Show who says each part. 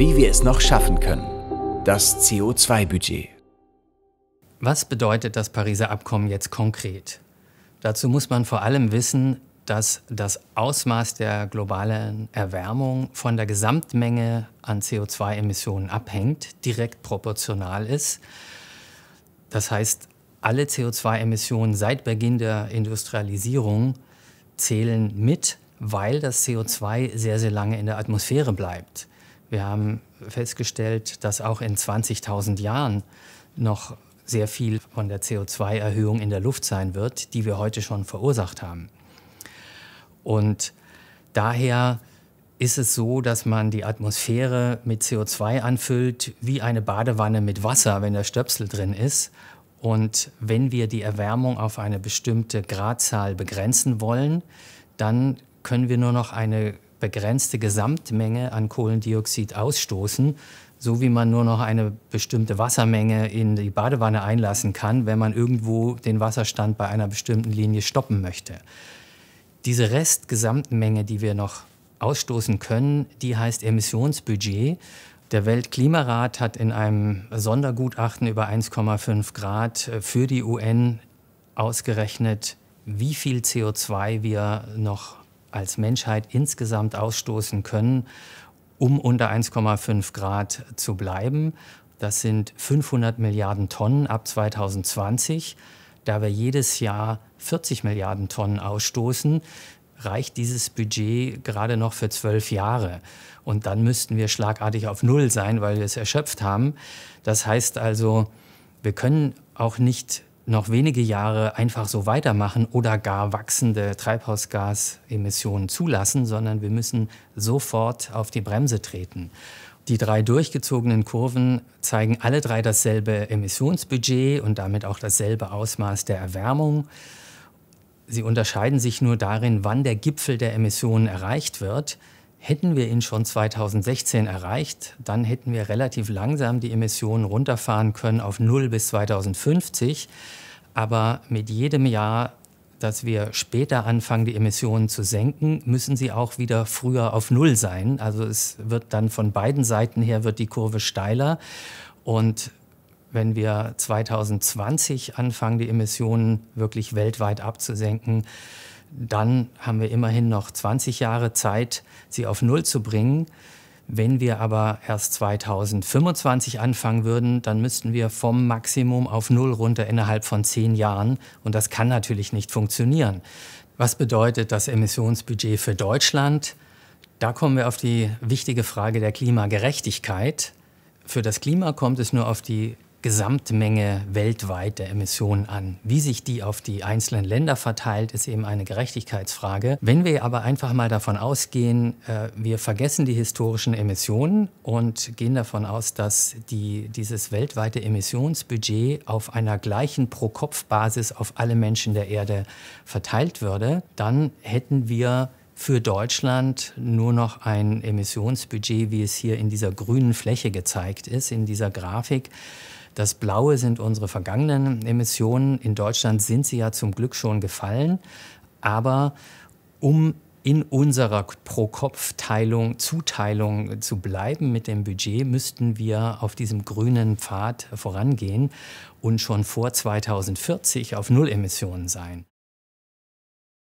Speaker 1: wie wir es noch schaffen können. Das CO2-Budget. Was bedeutet das Pariser Abkommen jetzt konkret? Dazu muss man vor allem wissen, dass das Ausmaß der globalen Erwärmung von der Gesamtmenge an CO2-Emissionen abhängt, direkt proportional ist. Das heißt, alle CO2-Emissionen seit Beginn der Industrialisierung zählen mit, weil das CO2 sehr, sehr lange in der Atmosphäre bleibt. Wir haben festgestellt, dass auch in 20.000 Jahren noch sehr viel von der CO2-Erhöhung in der Luft sein wird, die wir heute schon verursacht haben. Und daher ist es so, dass man die Atmosphäre mit CO2 anfüllt, wie eine Badewanne mit Wasser, wenn der Stöpsel drin ist. Und wenn wir die Erwärmung auf eine bestimmte Gradzahl begrenzen wollen, dann können wir nur noch eine begrenzte Gesamtmenge an Kohlendioxid ausstoßen, so wie man nur noch eine bestimmte Wassermenge in die Badewanne einlassen kann, wenn man irgendwo den Wasserstand bei einer bestimmten Linie stoppen möchte. Diese Restgesamtmenge, die wir noch ausstoßen können, die heißt Emissionsbudget. Der Weltklimarat hat in einem Sondergutachten über 1,5 Grad äh, für die UN ausgerechnet, wie viel CO2 wir noch als Menschheit insgesamt ausstoßen können, um unter 1,5 Grad zu bleiben. Das sind 500 Milliarden Tonnen ab 2020. Da wir jedes Jahr 40 Milliarden Tonnen ausstoßen, reicht dieses Budget gerade noch für zwölf Jahre. Und dann müssten wir schlagartig auf Null sein, weil wir es erschöpft haben. Das heißt also, wir können auch nicht noch wenige Jahre einfach so weitermachen oder gar wachsende Treibhausgasemissionen zulassen, sondern wir müssen sofort auf die Bremse treten. Die drei durchgezogenen Kurven zeigen alle drei dasselbe Emissionsbudget und damit auch dasselbe Ausmaß der Erwärmung. Sie unterscheiden sich nur darin, wann der Gipfel der Emissionen erreicht wird. Hätten wir ihn schon 2016 erreicht, dann hätten wir relativ langsam die Emissionen runterfahren können auf null bis 2050. Aber mit jedem Jahr, dass wir später anfangen, die Emissionen zu senken, müssen sie auch wieder früher auf null sein. Also es wird dann von beiden Seiten her wird die Kurve steiler. Und wenn wir 2020 anfangen, die Emissionen wirklich weltweit abzusenken, dann haben wir immerhin noch 20 Jahre Zeit, sie auf Null zu bringen. Wenn wir aber erst 2025 anfangen würden, dann müssten wir vom Maximum auf Null runter innerhalb von zehn Jahren. Und das kann natürlich nicht funktionieren. Was bedeutet das Emissionsbudget für Deutschland? Da kommen wir auf die wichtige Frage der Klimagerechtigkeit. Für das Klima kommt es nur auf die Gesamtmenge weltweit der Emissionen an. Wie sich die auf die einzelnen Länder verteilt, ist eben eine Gerechtigkeitsfrage. Wenn wir aber einfach mal davon ausgehen, äh, wir vergessen die historischen Emissionen und gehen davon aus, dass die, dieses weltweite Emissionsbudget auf einer gleichen Pro-Kopf-Basis auf alle Menschen der Erde verteilt würde, dann hätten wir für Deutschland nur noch ein Emissionsbudget, wie es hier in dieser grünen Fläche gezeigt ist, in dieser Grafik das Blaue sind unsere vergangenen Emissionen. In Deutschland sind sie ja zum Glück schon gefallen. Aber um in unserer Pro-Kopf-Teilung, Zuteilung zu bleiben mit dem Budget, müssten wir auf diesem grünen Pfad vorangehen und schon vor 2040 auf Null-Emissionen sein.